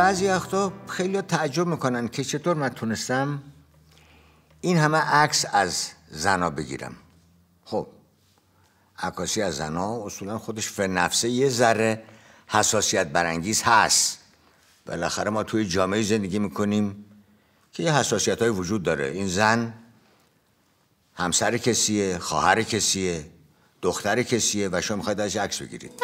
بعضی وقتا خیلی تعجب میکنن که چطور من تونستم این همه عکس از زنا بگیرم خب عکاسی از زنا اصولا خودش فر نفسه یه ذره حساسیت برانگیز هست بالاخره ما توی جامعه زندگی میکنیم که یه حساسیت های وجود داره این زن همسر کسیه خواهر کسیه دختر کسیه و شما میخواید از عکس بگیرید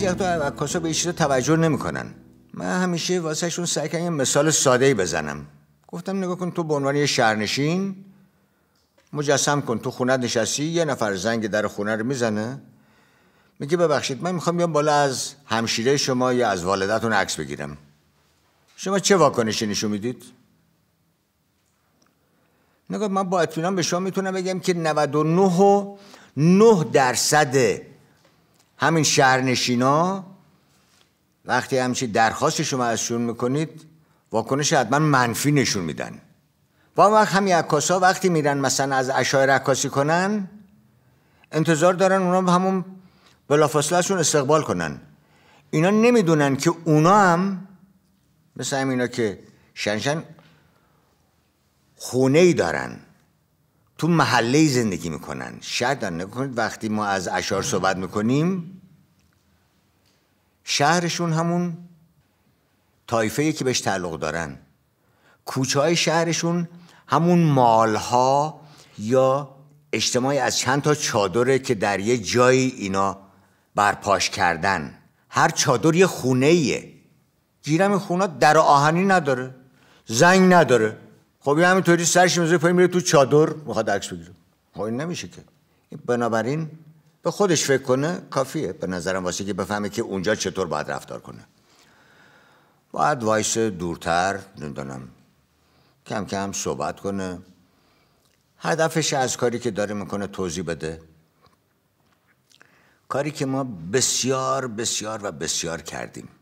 بعضی وقتا عکاسا به چیزا توجه نمیکنن من همیشه واسهشون سعی کردم یه مثال ساده ای بزنم گفتم نگاه کن تو به عنوان یه شهرنشین مجسم کن تو خونه نشستی یه نفر زنگ در خونه رو میزنه میگه ببخشید من میخوام بیام بالا از همشیره شما یا از والدتون عکس بگیرم شما چه واکنشی نشون میدید نگاه من با اطمینان به شما میتونم بگم که 99 و 9 درصد همین شهرنشینا وقتی همچی درخواست شما ازشون میکنید واکنش حتما منفی نشون میدن و وقت همین ها وقتی میرن مثلا از اشای عکاسی کنن انتظار دارن اونا همون بلافاصله شون استقبال کنن اینا نمیدونن که اونا هم مثل اینا که شنشن خونه ای دارن تو محله زندگی میکنن دارن نکنید وقتی ما از اشعار صحبت میکنیم شهرشون همون تایفه که بهش تعلق دارن کوچه های شهرشون همون ها یا اجتماعی از چند تا چادره که در یه جایی اینا برپاش کردن هر چادر یه خونه ایه جیرم خونه در آهنی نداره زنگ نداره خب این همینطوری سرش میزه پایین میره تو چادر میخواد عکس بگیره خب این نمیشه که بنابراین به خودش فکر کنه کافیه به نظرم واسه که بفهمه که اونجا چطور باید رفتار کنه باید وایس دورتر نمیدونم کم کم صحبت کنه هدفش از کاری که داره میکنه توضیح بده کاری که ما بسیار بسیار و بسیار کردیم